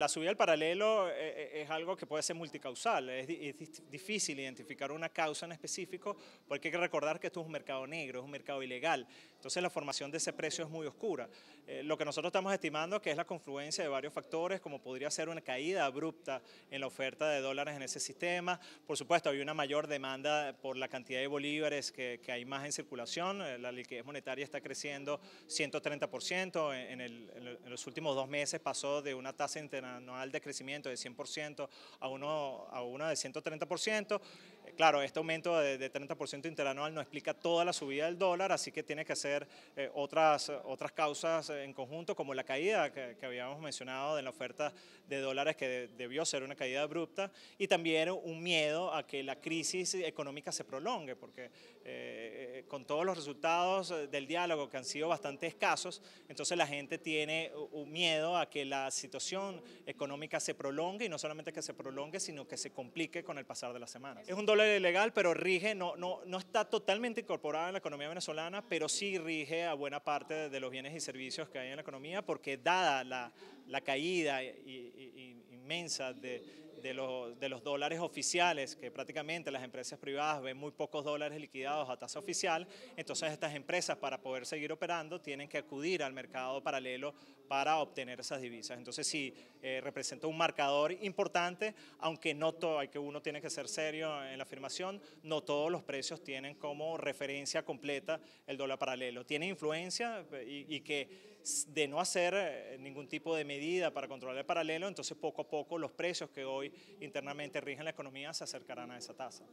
La subida del paralelo eh, eh, es algo que puede ser multicausal, es difícil identificar una causa en específico porque hay que recordar que esto es un mercado negro, es un mercado ilegal, entonces la formación de ese precio es muy oscura. Eh, lo que nosotros estamos estimando que es la confluencia de varios factores, como podría ser una caída abrupta en la oferta de dólares en ese sistema, por supuesto hay una mayor demanda por la cantidad de bolívares que, hay más en circulación, la liquidez monetaria está creciendo 130%, en, en los últimos dos meses pasó de una tasa internacional anual de crecimiento de 100% a uno, a uno de 130%, Claro, este aumento de, 30% interanual no explica toda la subida del dólar, así que tiene que ser eh, otras, otras causas en conjunto, como la caída que, habíamos mencionado de la oferta de dólares, que debió ser una caída abrupta, y también un miedo a que la crisis económica se prolongue, porque eh, eh, con todos los resultados del diálogo que han sido bastante escasos, entonces la gente tiene un miedo a que la situación económica se prolongue, y no solamente que se prolongue, sino que se complique con el pasar de las semanas. Es un dólar legal, pero rige, no, no, no está totalmente incorporada en la economía venezolana, pero sí rige a buena parte de los bienes y servicios que hay en la economía, porque dada la, la caída inmensa de, de los, de los, dólares oficiales, que prácticamente las empresas privadas ven muy pocos dólares liquidados a tasa oficial, entonces estas empresas para poder seguir operando tienen que acudir al mercado paralelo para obtener esas divisas. Entonces sí, eh, representa un marcador importante, aunque no todo, hay que uno tiene que ser serio en la afirmación, no todos los precios tienen como referencia completa el dólar paralelo. Tiene influencia eh, y, y que de no hacer eh, ningún tipo de medida para controlar el paralelo, entonces poco a poco los precios que hoy internamente rigen la economía se acercarán a esa tasa.